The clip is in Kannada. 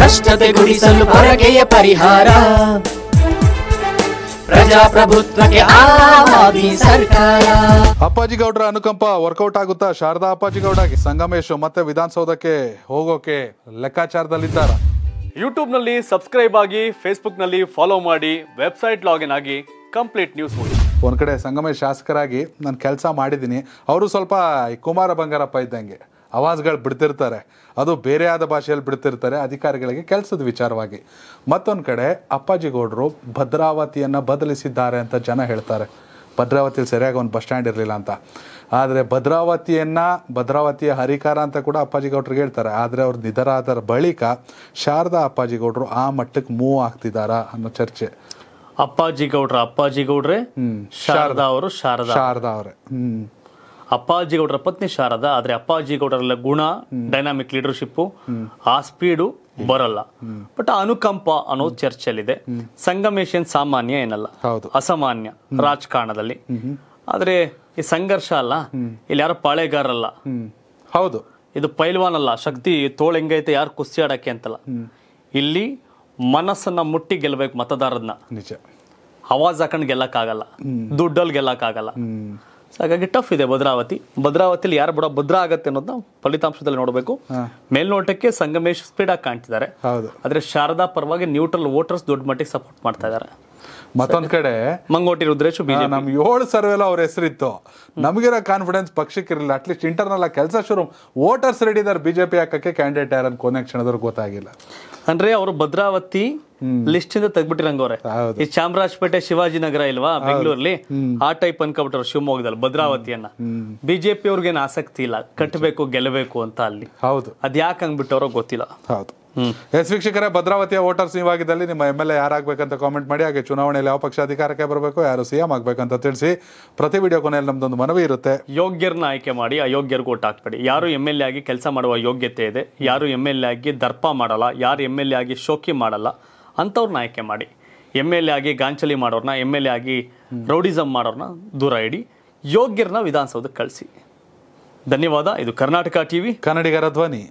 ಭ್ರಷ್ಟತೆ ಗುಡಿಸಲು ಪರಕೆಯ ಪರಿಹಾರ ಪ್ರಜಾಪ್ರಭುತ್ವಕ್ಕೆ ಅಪ್ಪಾಜಿಗೌಡರ ಅನುಕಂಪ ವರ್ಕೌಟ್ ಆಗುತ್ತಾ ಶಾರದಾ ಅಪ್ಪಾಜಿ ಅಪ್ಪಾಜಿಗೌಡಗೆ ಸಂಗಮೇಶ್ ಮತ್ತೆ ವಿಧಾನಸೌಧಕ್ಕೆ ಹೋಗೋಕೆ ಯೂಟ್ಯೂಬ್ ನಲ್ಲಿ ಸಬ್ಸ್ಕ್ರೈಬ್ ಆಗಿ ಫೇಸ್ಬುಕ್ ನಲ್ಲಿ ಫಾಲೋ ಮಾಡಿ ವೆಬ್ಸೈಟ್ ಲಾಗಿನ್ ಆಗಿ ಕಂಪ್ಲೀಟ್ ನ್ಯೂಸ್ ನೋಡಿ ಒಂದ್ ಕಡೆ ಸಂಗಮೇಶ್ ಶಾಸಕರಾಗಿ ನಾನು ಕೆಲಸ ಮಾಡಿದ್ದೀನಿ ಅವರು ಸ್ವಲ್ಪ ಕುಮಾರ ಬಂಗಾರಪ್ಪ ಇದ್ದಂಗೆ ಆವಾಜ್ಗಳು ಬಿಡ್ತಿರ್ತಾರೆ ಅದು ಬೇರೆ ಆದ ಭಾಷೆಯಲ್ಲಿ ಬಿಡ್ತಿರ್ತಾರೆ ಅಧಿಕಾರಿಗಳಿಗೆ ಕೆಲಸದ ವಿಚಾರವಾಗಿ ಮತ್ತೊಂದು ಕಡೆ ಅಪ್ಪಾಜಿಗೌಡರು ಭದ್ರಾವತಿಯನ್ನು ಬದಲಿಸಿದ್ದಾರೆ ಅಂತ ಜನ ಹೇಳ್ತಾರೆ ಭದ್ರಾವತಿಯಲ್ಲಿ ಸರಿಯಾಗಿ ಒಂದು ಬಸ್ ಸ್ಟ್ಯಾಂಡ್ ಇರಲಿಲ್ಲ ಅಂತ ಆದರೆ ಭದ್ರಾವತಿಯನ್ನು ಭದ್ರಾವತಿಯ ಹರಿಕಾರ ಅಂತ ಕೂಡ ಅಪ್ಪಾಜಿಗೌಡ್ರಿಗೆ ಹೇಳ್ತಾರೆ ಆದರೆ ಅವ್ರು ನಿಧರಾದರ ಬಳಿಕ ಶಾರದಾ ಅಪ್ಪಾಜಿಗೌಡರು ಆ ಮಟ್ಟಕ್ಕೆ ಮೂವ್ ಆಗ್ತಿದ್ದಾರಾ ಅನ್ನೋ ಚರ್ಚೆ ಅಪ್ಪಾಜಿಗೌಡ್ರ ಅಪ್ಪಾಜಿಗೌಡ್ರೆ ಶಾರದಾ ಅವರು ಶಾರದಾ ಶಾರದಾ ಅವರೇ ಹ್ಞೂ ಅಪ್ಪಾಜಿಗೌಡರ ಪತ್ನಿ ಶಾರದಾ ಆದರೆ ಅಪ್ಪಾಜಿಗೌಡರ ಗುಣ ಡೈನಾಮಿಕ್ ಲೀಡರ್ಶಿಪ್ ಆ ಸ್ಪೀಡು ಬರಲ್ಲ ಬಟ್ ಅನುಕಂಪ ಅನ್ನೋ ಚರ್ಚೆಯಲ್ಲಿದೆ ಸಂಗಮೇಶನ್ ಸಾಮಾನ್ಯ ಏನಲ್ಲ ಅಸಾಮಾನ್ಯ ರಾಜಕಾರಣದಲ್ಲಿ ಆದ್ರೆ ಈ ಸಂಘರ್ಷ ಅಲ್ಲ ಇಲ್ಲಿ ಯಾರು ಪಾಳೆಗಾರಲ್ಲ ಹೌದು ಇದು ಪೈಲ್ವಾನ್ ಅಲ್ಲ ಶಕ್ತಿ ತೋಳ ಹೆಂಗೈತೆ ಯಾರು ಕುಸ್ತಿ ಆಡಕ್ಕೆ ಅಂತಲ್ಲ ಇಲ್ಲಿ ಮನಸ್ಸನ್ನ ಮುಟ್ಟಿ ಗೆಲ್ಬೇಕು ಮತದಾರರನ್ನ ನಿಜ ಅವಾಜ್ ಹಾಕೊಂಡು ಗೆಲ್ಲಕ್ಕಾಗಲ್ಲ ದುಡ್ಡಲ್ಲಿ ಆಗಲ್ಲ ಸೊ ಹಾಗಾಗಿ ಟಫ್ ಇದೆ ಭದ್ರಾವತಿ ಭದ್ರಾವತಿಯಲ್ಲಿ ಯಾರು ಬಡ ಭದ್ರ ಆಗತ್ತೆ ಅನ್ನೋದನ್ನ ಫಲಿತಾಂಶದಲ್ಲಿ ನೋಡಬೇಕು ಮೇಲ್ನೋಟಕ್ಕೆ ಸಂಗಮೇಶ್ ಸ್ಪೀಡ್ ಆಗಿ ಕಾಣ್ತಿದ್ದಾರೆ ಆದ್ರೆ ಶಾರದಾ ಪರವಾಗಿ ನ್ಯೂಟ್ರಲ್ ವೋಟರ್ಸ್ ದೊಡ್ಡ ಮಟ್ಟಿಗೆ ಸಪೋರ್ಟ್ ಮಾಡ್ತಾ ಇದ್ದಾರೆ ಮತ್ತೊಂದ್ ಕಡೆ ಮಂಗೋಟಿ ರುದ್ರೇಶ್ ನಮ್ ಏಳು ಸರ್ವೆಲ್ಲ ಅವ್ರ ಹೆಸರಿತ್ತು ನಮಗಿರೋ ಕಾನ್ಫಿಡೆನ್ಸ್ ಪಕ್ಷಕ್ಕೆ ಇರಲಿಲ್ಲ ಅಟ್ಲೀಸ್ಟ್ ಇಂಟರ್ನಲ್ ಆಗಿ ಕೆಲಸ ಶುರು ವೋಟರ್ಸ್ ರೆಡಿ ಇದಾರೆ ಬಿಜೆಪಿ ಹಾಕಕ್ಕೆ ಕ್ಯಾಂಡಿಡೇಟ್ ಯಾರನ್ನ ಕೊನೆ ಕ್ಷಣದವ್ರು ಗೊತ್ತಾಗಿಲ್ಲ ಅಂದ್ರೆ ಅವರು ಭದ್ರಾವತಿ ಲಿಸ್ಟ್ ಇಂದ ತೆಗ್ಬಿಟ್ಟಿರಂಗವ್ರೆ ಈ ಚಾಮರಾಜಪೇಟೆ ನಗರ ಇಲ್ವಾ ಬೆಂಗಳೂರಲ್ಲಿ ಆ ಟೈಪ್ ಅನ್ಕೊಬಿಟ್ರು ಶಿವಮೊಗ್ಗದಲ್ಲಿ ಭದ್ರಾವತಿಯನ್ನ ಬಿಜೆಪಿ ಅವ್ರಿಗೇನು ಆಸಕ್ತಿ ಇಲ್ಲ ಕಟ್ಟಬೇಕು ಗೆಲ್ಲಬೇಕು ಅಂತ ಅಲ್ಲಿ ಹೌದು ಅದ್ ಯಾಕೆ ಹಂಗ್ಬಿಟ್ಟವ್ರ ಗೊತ್ತಿಲ್ಲ ಹೌದು ಎಸ್ ವೀಕ್ಷಕರ ಭದ್ರಾವತಿಯ ವೋಟರ್ಸ್ ನೀವಾಗಿದ್ದಲ್ಲಿ ನಿಮ್ಮ ಎಮ್ ಎಲ್ ಎ ಯಾರಾಗಬೇಕಂತ ಕಾಮೆಂಟ್ ಮಾಡಿ ಹಾಗೆ ಚುನಾವಣೆಯಲ್ಲಿ ಯಾವ ಪಕ್ಷ ಅಧಿಕಾರಕ್ಕೆ ಬರಬೇಕು ಯಾರು ಸಿಎಂ ಆಗಬೇಕಂತ ತಿಳಿಸಿ ಪ್ರತಿ ವಿಡಿಯೋ ಕೊನೆಯಲ್ಲಿ ನಮ್ದೊಂದು ಮನವಿ ಇರುತ್ತೆ ಯೋಗ್ಯರನ್ನ ಆಯ್ಕೆ ಮಾಡಿ ಅಯೋಗ್ಯರಿಗೆ ಓಟ್ ಹಾಕ್ಬೇಡಿ ಯಾರು ಎಮ್ ಎಲ್ ಎ ಆಗಿ ಕೆಲಸ ಮಾಡುವ ಯೋಗ್ಯತೆ ಇದೆ ಯಾರು ಎಮ್ ಎಲ್ ಎ ಆಗಿ ದರ್ಪ ಮಾಡಲ್ಲ ಯಾರು ಎಮ್ ಎಲ್ ಎ ಆಗಿ ಶೋಕಿ ಮಾಡಲ್ಲ ಅಂಥವ್ರನ್ನ ಆಯ್ಕೆ ಮಾಡಿ ಎಮ್ ಎಲ್ ಎ ಆಗಿ ಗಾಂಚಲಿ ಮಾಡೋರ್ನ ಎಮ್ ಎಲ್ ಎ ಆಗಿ ರೌಡಿಸಮ್ ಮಾಡೋರ್ನ ದೂರ ಇಡಿ ಯೋಗ್ಯರನ್ನ ವಿಧಾನಸೌಧಕ್ಕೆ ಕಳಿಸಿ ಧನ್ಯವಾದ ಇದು ಕರ್ನಾಟಕ ಟಿವಿ ಕನ್ನಡಿಗರ ಧ್ವನಿ